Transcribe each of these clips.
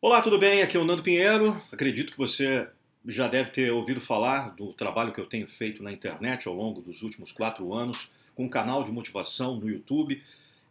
Olá, tudo bem? Aqui é o Nando Pinheiro. Acredito que você já deve ter ouvido falar do trabalho que eu tenho feito na internet ao longo dos últimos quatro anos, com um canal de motivação no YouTube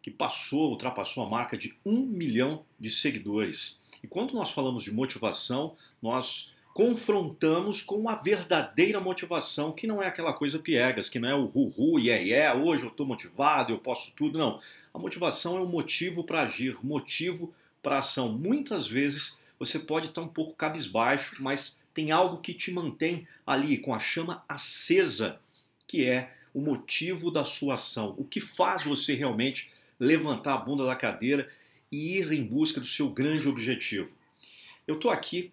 que passou, ultrapassou a marca de um milhão de seguidores. E quando nós falamos de motivação, nós confrontamos com a verdadeira motivação, que não é aquela coisa piegas, que não é o ru e yeah, é yeah, hoje eu estou motivado, eu posso tudo, não. A motivação é um motivo para agir, motivo para ação. Muitas vezes você pode estar um pouco cabisbaixo, mas tem algo que te mantém ali com a chama acesa, que é o motivo da sua ação, o que faz você realmente levantar a bunda da cadeira e ir em busca do seu grande objetivo. Eu estou aqui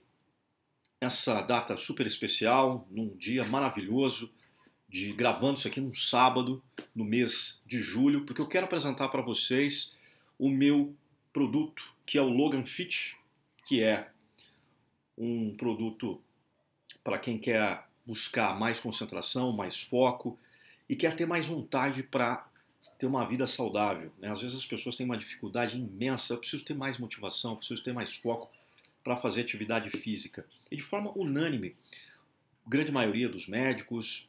nessa data super especial, num dia maravilhoso, de gravando isso aqui num sábado, no mês de julho, porque eu quero apresentar para vocês o meu produto, que é o Logan Fit, que é um produto para quem quer buscar mais concentração, mais foco e quer ter mais vontade para ter uma vida saudável. Né? Às vezes as pessoas têm uma dificuldade imensa, eu preciso ter mais motivação, preciso ter mais foco para fazer atividade física. E de forma unânime, grande maioria dos médicos,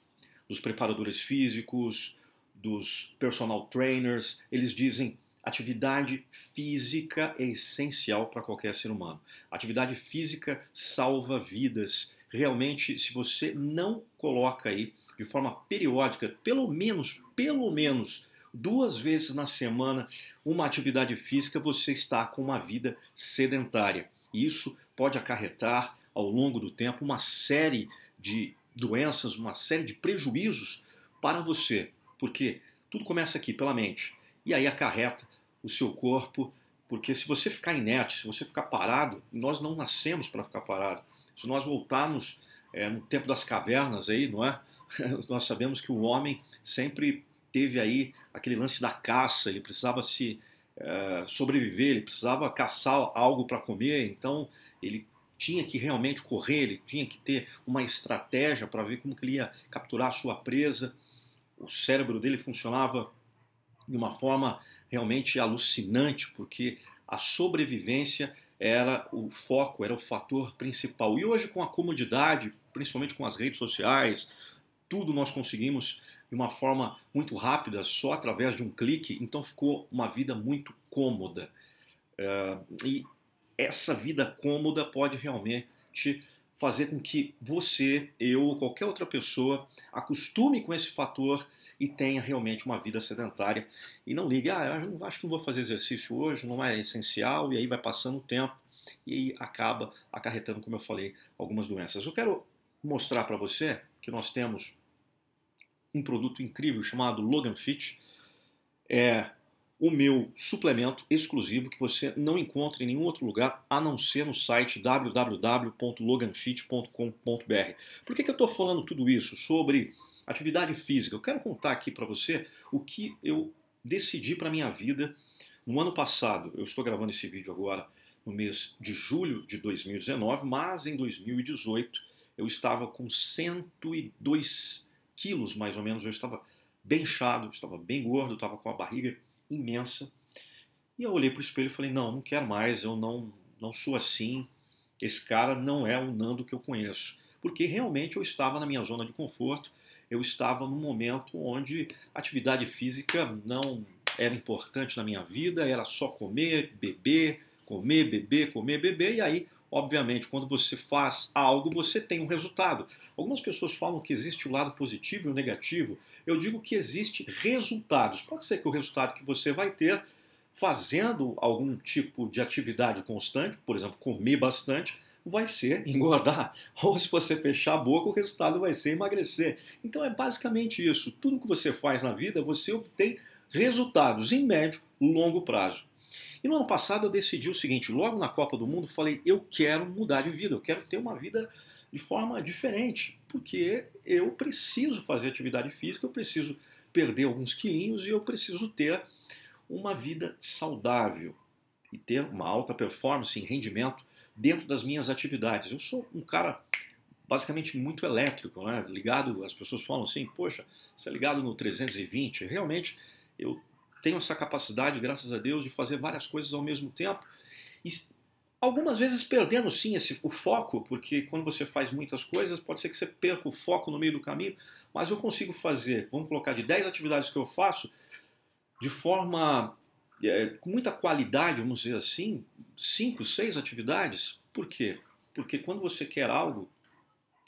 dos preparadores físicos, dos personal trainers, eles dizem Atividade física é essencial para qualquer ser humano. Atividade física salva vidas. Realmente, se você não coloca aí de forma periódica, pelo menos, pelo menos duas vezes na semana, uma atividade física, você está com uma vida sedentária. E isso pode acarretar ao longo do tempo uma série de doenças, uma série de prejuízos para você, porque tudo começa aqui pela mente e aí acarreta o seu corpo, porque se você ficar inerte, se você ficar parado, nós não nascemos para ficar parado. Se nós voltarmos é, no tempo das cavernas aí, não é? nós sabemos que o homem sempre teve aí aquele lance da caça, ele precisava se é, sobreviver, ele precisava caçar algo para comer, então ele tinha que realmente correr, ele tinha que ter uma estratégia para ver como que ele ia capturar a sua presa. O cérebro dele funcionava de uma forma realmente alucinante, porque a sobrevivência era o foco, era o fator principal. E hoje, com a comodidade, principalmente com as redes sociais, tudo nós conseguimos de uma forma muito rápida, só através de um clique, então ficou uma vida muito cômoda. Eh, e essa vida cômoda pode realmente fazer com que você, eu ou qualquer outra pessoa acostume com esse fator e tenha realmente uma vida sedentária. E não ligue, ah, eu acho que não vou fazer exercício hoje, não é essencial, e aí vai passando o tempo e acaba acarretando, como eu falei, algumas doenças. Eu quero mostrar para você que nós temos um produto incrível chamado Logan Fit. É o meu suplemento exclusivo que você não encontra em nenhum outro lugar a não ser no site www.loganfit.com.br. Por que, que eu estou falando tudo isso sobre Atividade física. Eu quero contar aqui para você o que eu decidi para minha vida no ano passado. Eu estou gravando esse vídeo agora no mês de julho de 2019, mas em 2018 eu estava com 102 quilos mais ou menos. Eu estava bem inchado, estava bem gordo, estava com a barriga imensa. E eu olhei para o espelho e falei: não, não quero mais, eu não, não sou assim. Esse cara não é o Nando que eu conheço. Porque realmente eu estava na minha zona de conforto, eu estava num momento onde atividade física não era importante na minha vida, era só comer, beber, comer, beber, comer, beber, e aí, obviamente, quando você faz algo, você tem um resultado. Algumas pessoas falam que existe o lado positivo e o negativo. Eu digo que existe resultados. Pode ser que o resultado que você vai ter fazendo algum tipo de atividade constante, por exemplo, comer bastante, vai ser uhum. engordar. Ou se você fechar a boca, o resultado vai ser emagrecer. Então é basicamente isso. Tudo que você faz na vida, você obtém resultados em médio, longo prazo. E no ano passado eu decidi o seguinte, logo na Copa do Mundo, falei, eu quero mudar de vida, eu quero ter uma vida de forma diferente, porque eu preciso fazer atividade física, eu preciso perder alguns quilinhos e eu preciso ter uma vida saudável e ter uma alta performance em rendimento dentro das minhas atividades. Eu sou um cara basicamente muito elétrico, né? ligado, as pessoas falam assim, poxa, você é ligado no 320. Realmente, eu tenho essa capacidade, graças a Deus, de fazer várias coisas ao mesmo tempo. E algumas vezes perdendo, sim, esse, o foco, porque quando você faz muitas coisas, pode ser que você perca o foco no meio do caminho, mas eu consigo fazer, vamos colocar de 10 atividades que eu faço, de forma é, com muita qualidade, vamos dizer assim, cinco, seis atividades. Por quê? Porque quando você quer algo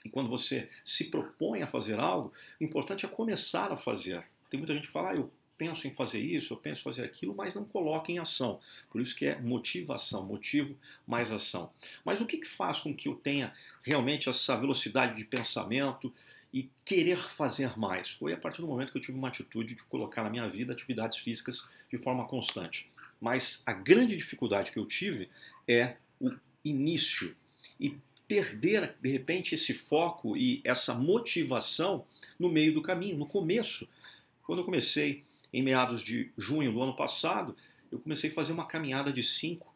e quando você se propõe a fazer algo, o importante é começar a fazer. Tem muita gente que fala, ah, eu penso em fazer isso, eu penso em fazer aquilo, mas não coloca em ação. Por isso que é motivação, motivo mais ação. Mas o que, que faz com que eu tenha realmente essa velocidade de pensamento e querer fazer mais. Foi a partir do momento que eu tive uma atitude de colocar na minha vida atividades físicas de forma constante. Mas a grande dificuldade que eu tive é o início e perder de repente esse foco e essa motivação no meio do caminho, no começo. Quando eu comecei em meados de junho do ano passado, eu comecei a fazer uma caminhada de 5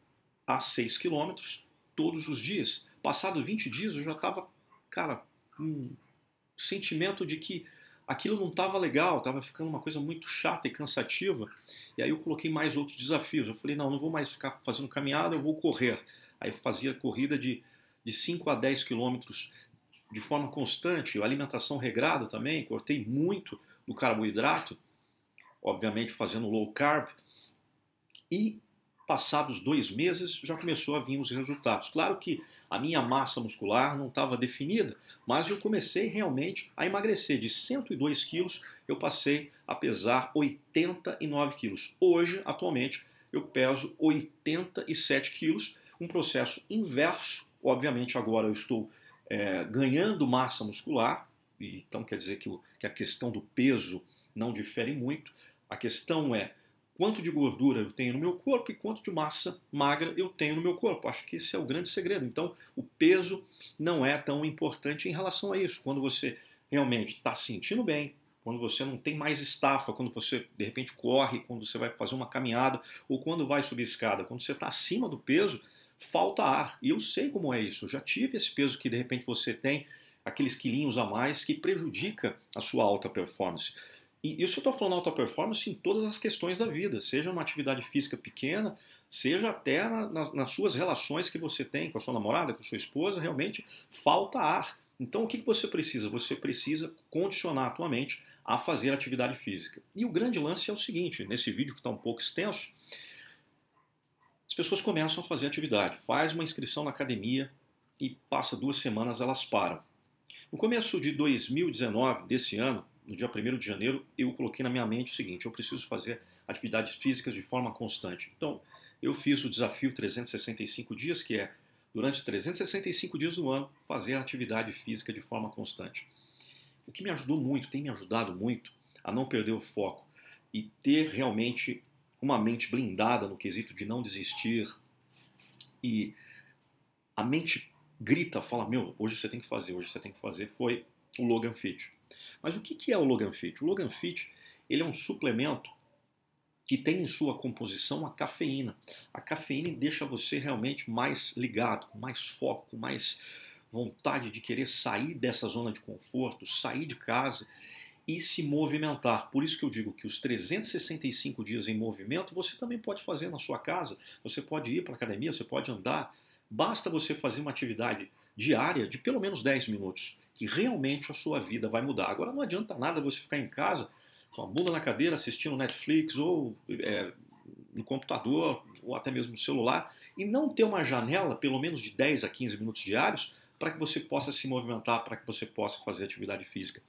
a 6 quilômetros todos os dias. Passado 20 dias eu já estava, cara, sentimento de que aquilo não estava legal, estava ficando uma coisa muito chata e cansativa. E aí eu coloquei mais outros desafios. Eu falei, não, não vou mais ficar fazendo caminhada, eu vou correr. Aí eu fazia corrida de, de 5 a 10 quilômetros de forma constante, alimentação regrada também, cortei muito no carboidrato, obviamente fazendo low carb. E passados dois meses já começou a vir os resultados. Claro que a minha massa muscular não estava definida, mas eu comecei realmente a emagrecer. De 102 quilos, eu passei a pesar 89 quilos. Hoje, atualmente, eu peso 87 quilos, um processo inverso. Obviamente, agora eu estou é, ganhando massa muscular, então quer dizer que, que a questão do peso não difere muito. A questão é quanto de gordura eu tenho no meu corpo e quanto de massa magra eu tenho no meu corpo. Acho que esse é o grande segredo. Então, o peso não é tão importante em relação a isso. Quando você realmente está se sentindo bem, quando você não tem mais estafa, quando você de repente corre, quando você vai fazer uma caminhada ou quando vai subir escada, quando você está acima do peso, falta ar. E eu sei como é isso. Eu já tive esse peso que de repente você tem, aqueles quilinhos a mais que prejudica a sua alta performance. E isso eu estou falando alta performance em todas as questões da vida, seja uma atividade física pequena, seja até na, nas, nas, suas relações que você tem com a sua namorada, com a sua esposa, realmente falta ar. Então o que, que você precisa? Você precisa condicionar a tua mente a fazer atividade física. E o grande lance é o seguinte, nesse vídeo que está um pouco extenso, as pessoas começam a fazer atividade, faz uma inscrição na academia e passa duas semanas elas param. No começo de 2019, desse ano, no dia 1 de janeiro, eu coloquei na minha mente o seguinte: eu preciso fazer atividades físicas de forma constante. Então, eu fiz o desafio 365 dias, que é durante 365 dias do ano fazer atividade física de forma constante. O que me ajudou muito, tem me ajudado muito a não perder o foco e ter realmente uma mente blindada no quesito de não desistir. E a mente grita, fala: Meu, hoje você tem que fazer, hoje você tem que fazer. Foi o Logan Fitch. Mas o que é o Logan Fit? O Logan Fit ele é um suplemento que tem em sua composição a cafeína. A cafeína deixa você realmente mais ligado, com mais foco, mais vontade de querer sair dessa zona de conforto, sair de casa e se movimentar. Por isso que eu digo que os 365 dias em movimento você também pode fazer na sua casa, você pode ir para a academia, você pode andar, basta você fazer uma atividade diária de pelo menos 10 minutos que realmente a sua vida vai mudar. Agora não adianta nada você ficar em casa com a bunda na cadeira assistindo Netflix ou é, no computador ou até mesmo no celular e não ter uma janela, pelo menos de 10 a 15 minutos diários, para que você possa se movimentar, para que você possa fazer atividade física.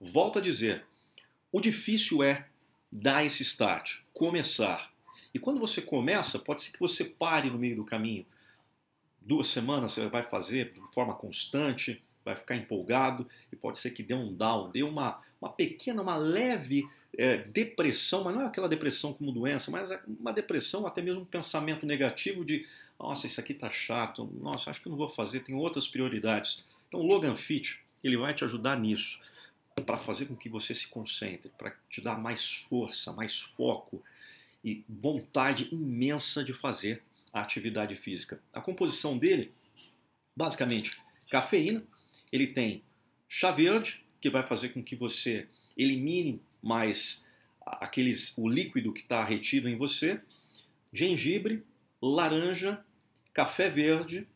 Volto a dizer, o difícil é dar esse start, começar. E quando você começa, pode ser que você pare no meio do caminho. Duas semanas você vai fazer de forma constante, vai ficar empolgado e pode ser que dê um down, dê uma, uma pequena, uma leve é, depressão, mas não é aquela depressão como doença, mas é uma depressão, até mesmo um pensamento negativo de nossa, isso aqui tá chato, nossa, acho que não vou fazer, tem outras prioridades. Então o Logan Fit, ele vai te ajudar nisso, para fazer com que você se concentre, para te dar mais força, mais foco e vontade imensa de fazer a atividade física. A composição dele, basicamente, cafeína, ele tem chá verde, que vai fazer com que você elimine mais aqueles, o líquido que está retido em você, gengibre, laranja, café verde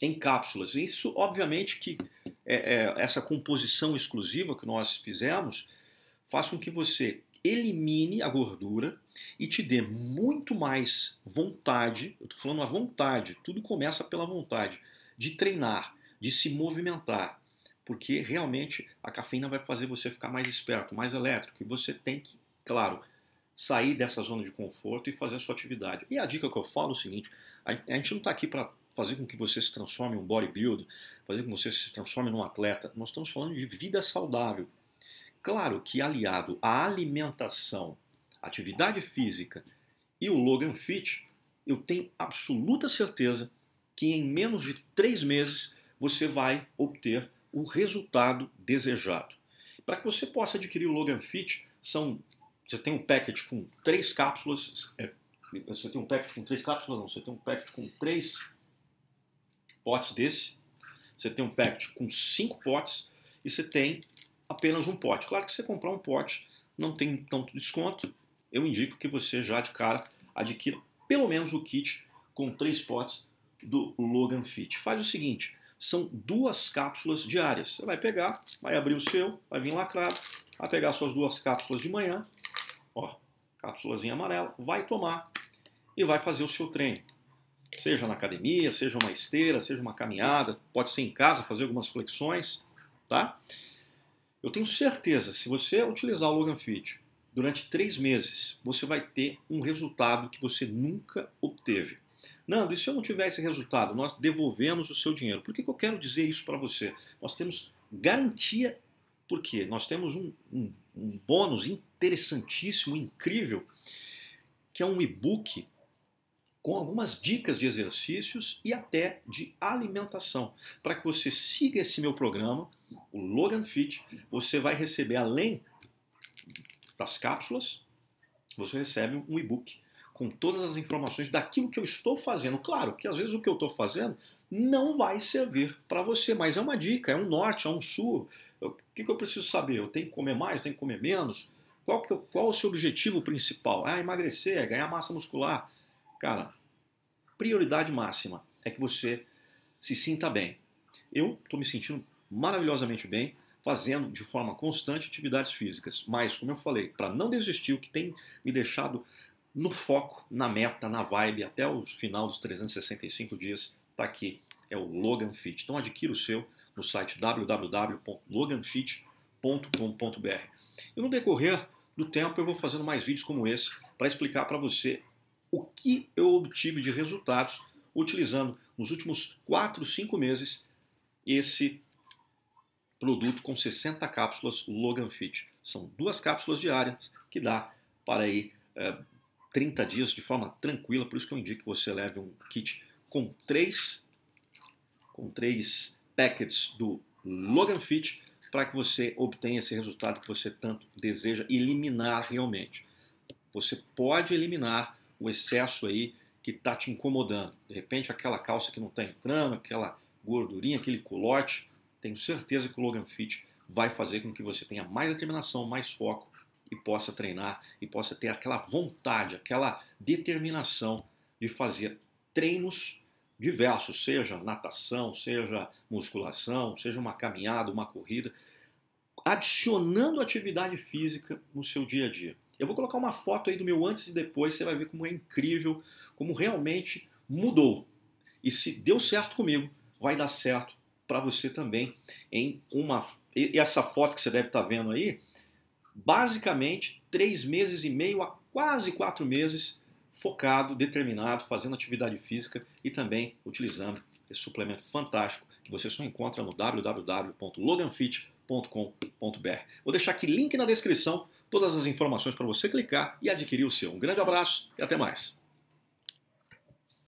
em cápsulas. Isso, obviamente, que é, é, essa composição exclusiva que nós fizemos faz com que você elimine a gordura e te dê muito mais vontade. Eu estou falando a vontade, tudo começa pela vontade de treinar de se movimentar, porque realmente a cafeína vai fazer você ficar mais esperto, mais elétrico, e você tem que, claro, sair dessa zona de conforto e fazer a sua atividade. E a dica que eu falo é o seguinte: a gente não está aqui para fazer com que você se transforme em um bodybuilder, fazer com que você se transforme num atleta. Nós estamos falando de vida saudável. Claro que aliado à alimentação, atividade física e o Logan Fit, eu tenho absoluta certeza que em menos de três meses você vai obter o resultado desejado. Para que você possa adquirir o Logan Fit, são, você tem um package com três cápsulas, é, você tem um package com três cápsulas, não, você tem um package com três potes desse, você tem um package com cinco potes e você tem apenas um pote. Claro que você comprar um pote não tem tanto desconto, eu indico que você já de cara adquira pelo menos o kit com três potes do Logan Fit. Faz o seguinte, são duas cápsulas diárias. Você vai pegar, vai abrir o seu, vai vir lacrado, vai pegar suas duas cápsulas de manhã, ó, cápsulazinha amarela, vai tomar e vai fazer o seu treino. Seja na academia, seja uma esteira, seja uma caminhada, pode ser em casa, fazer algumas flexões, tá? Eu tenho certeza, se você utilizar o Logan Fit durante três meses, você vai ter um resultado que você nunca obteve. Nando, e se eu não tiver esse resultado, nós devolvemos o seu dinheiro. Por que, que eu quero dizer isso para você? Nós temos garantia, porque nós temos um, um, um bônus interessantíssimo, incrível, que é um e-book com algumas dicas de exercícios e até de alimentação. Para que você siga esse meu programa, o Logan Fit, você vai receber, além das cápsulas, você recebe um e-book com todas as informações daquilo que eu estou fazendo. Claro que às vezes o que eu estou fazendo não vai servir para você, mas é uma dica, é um norte, é um sul. O que, que, eu preciso saber? Eu tenho que comer mais, tenho que comer menos? Qual, que, qual é o seu objetivo principal? É emagrecer, é ganhar massa muscular. Cara, prioridade máxima é que você se sinta bem. Eu estou me sentindo maravilhosamente bem fazendo de forma constante atividades físicas, mas como eu falei, para não desistir, o que tem me deixado no foco, na meta, na vibe, até o final dos 365 dias, está aqui, é o Logan Fit. Então adquira o seu no site www.loganfit.com.br. E no decorrer do tempo eu vou fazendo mais vídeos como esse para explicar para você o que eu obtive de resultados utilizando nos últimos 4, 5 meses esse produto com 60 cápsulas Logan Fit. São duas cápsulas diárias que dá para aí é, 30 dias de forma tranquila, por isso que eu indico que você leve um kit com três, com três packets do Logan Fit para que você obtenha esse resultado que você tanto deseja eliminar realmente. Você pode eliminar o excesso aí que está te incomodando. De repente, aquela calça que não está entrando, aquela gordurinha, aquele colote, tenho certeza que o Logan Fit vai fazer com que você tenha mais determinação, mais foco e possa treinar e possa ter aquela vontade, aquela determinação de fazer treinos diversos, seja natação, seja musculação, seja uma caminhada, uma corrida, adicionando atividade física no seu dia a dia. Eu vou colocar uma foto aí do meu antes e depois, você vai ver como é incrível, como realmente mudou. E se deu certo comigo, vai dar certo para você também em uma e essa foto que você deve estar tá vendo aí basicamente três meses e meio a quase quatro meses focado, determinado, fazendo atividade física e também utilizando esse suplemento fantástico que você só encontra no www.loganfit.com.br. Vou deixar aqui link na descrição todas as informações para você clicar e adquirir o seu. Um grande abraço e até mais.